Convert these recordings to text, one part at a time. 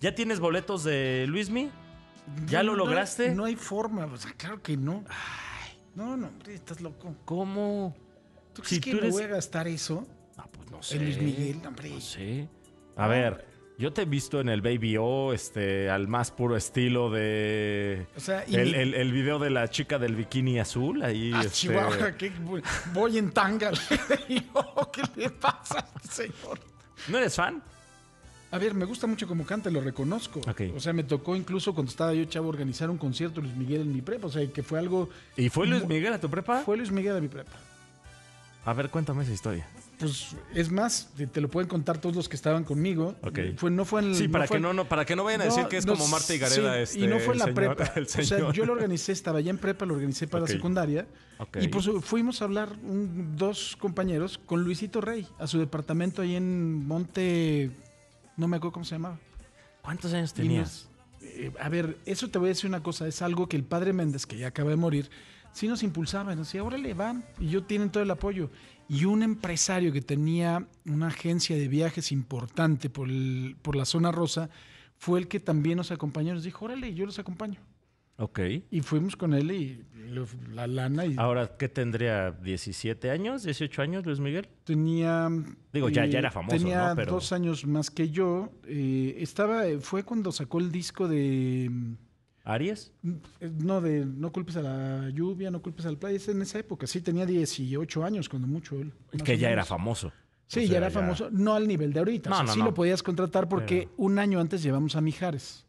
¿Ya tienes boletos de Luismi? ¿Ya lo lograste? No, hay forma, o sea, claro que no. Ay, no, no, hombre, estás loco. ¿Cómo? ¿Tú crees que tú voy a gastar eso? Ah, pues no sé. En Luis Miguel, hombre. No sé. A ah. ver, yo te he visto en el Baby O, este, al más puro estilo de. O sea, y el, el, video de la chica del bikini azul ahí. Ah, este... Chihuahua, que voy, en tanga. ¿Qué le pasa señor? ¿No eres fan? A ver, me gusta mucho como canta, lo reconozco. O sea, me tocó incluso cuando estaba yo chavo organizar un concierto Luis Miguel en mi prepa. O sea, que fue algo. ¿Y fue Luis Miguel a tu prepa? Fue Luis Miguel a mi prepa. A ver, cuéntame esa historia. Pues es más, te, lo pueden contar todos los que estaban conmigo. Ok Fue, no fue en Sí, para, que no, no, para que no vayan a decir que es como Marta y Gareda. Sí, y este, no fue en la prepa. O sea, yo lo organicé, estaba ya en prepa, lo organicé para la secundaria. Ok Y pues fuimos a hablar dos compañeros con Luisito Rey a su departamento ahí en Monte no me acuerdo cómo se llamaba. ¿Cuántos años tenías? Eh, a ver, eso te voy a decir una cosa, es algo que el padre Méndez, que ya acaba de morir, sí nos impulsaba, nos decía, órale, van, y yo tienen todo el apoyo. Y un empresario que tenía una agencia de viajes importante por, por la zona rosa, fue el que también nos acompañó, nos dijo, órale, yo los acompaño. Ok. Y fuimos con él y la lana y... Ahora, ¿qué tendría? ¿17 años? ¿18 años Luis Miguel? Tenía... Digo, ya, era eh, famoso, Tenía ¿no? Pero... dos años más que yo. Eh, estaba... Eh, fue cuando sacó el disco de... Mm, ¿Aries? No, de No culpes a la lluvia, No culpes al playa. Es en esa época. Sí, tenía 18 años cuando mucho él. Que ya era famoso. Sí, ya era famoso. No al nivel de ahorita. No, sí lo podías contratar porque un año antes llevamos a Mijares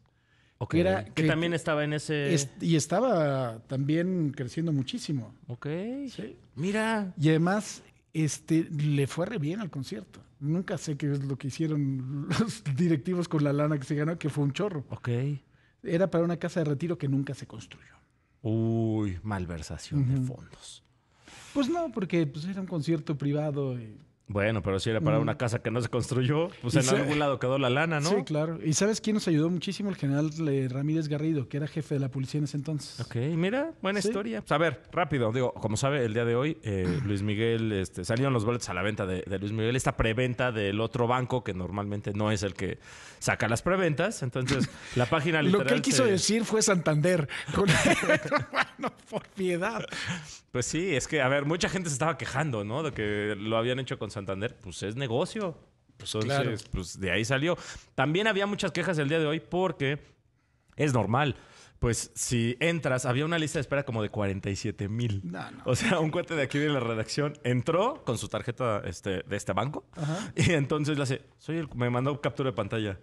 que, también estaba en ese. y estaba también creciendo muchísimo. Ok. Sí. Mira. Y además, este, le fue re bien al concierto. Nunca sé qué es lo que hicieron los directivos con la lana que se ganó, que fue un chorro. Ok. Era para una casa de retiro que nunca se construyó. Uy, malversación de fondos. Pues no, porque pues, era un concierto privado. Y bueno, pero si era para mm. una casa que no se construyó, pues en algún lado quedó la lana, ¿no? Sí, claro. ¿Y sabes quién nos ayudó muchísimo? El general eh, Ramírez Garrido, que era jefe de la policía en ese entonces. Ok, mira, buena historia. Pues, a ver, rápido, digo, como sabe, el día de hoy eh, Luis Miguel, este, salieron los boletos a la venta de, Luis Miguel, esta preventa del otro banco, que normalmente no es el que saca las preventas. Entonces, la página literal... Lo que él quiso decir fue Santander. Con... por piedad. Pues sí, es que, a ver, mucha gente se estaba quejando, ¿no? De que lo habían hecho con Santander, pues es negocio. Pues, de ahí salió. También había muchas quejas el día de hoy porque es normal pues si entras, había una lista de espera como de 47 mil. O sea, un cuate de aquí de la redacción entró con su tarjeta este, de este banco y entonces le hace, soy el, me mandó captura de pantalla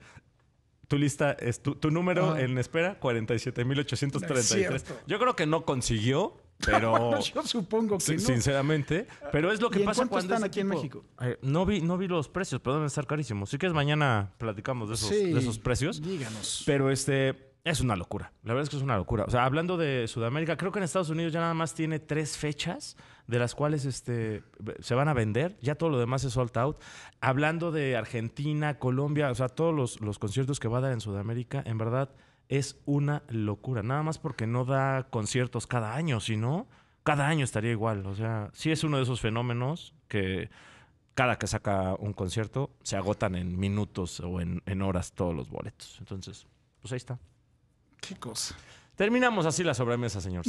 tu lista, es tu, número en espera, 47,833. Yo creo que no consiguió, pero. supongo que no. Sinceramente. Pero es lo que pasa cuando. están aquí en México? Eh, no, vi, no vi los precios, pero deben estar carísimos. que es mañana platicamos de esos, de esos precios. Díganos. Pero este. Es una locura. La verdad es que es una locura. O sea, hablando de Sudamérica, creo que en Estados Unidos ya nada más tiene tres fechas de las cuales este, se van a vender. Ya todo lo demás es sold out. Hablando de Argentina, Colombia, o sea, todos los, conciertos que va a dar en Sudamérica, en verdad es una locura. Nada más porque no da conciertos cada año, sino cada año estaría igual. O sea, sí es uno de esos fenómenos que cada que saca un concierto se agotan en minutos o en horas todos los boletos. Entonces, pues ahí está. Qué cosa. Terminamos así la sobremesa, señor.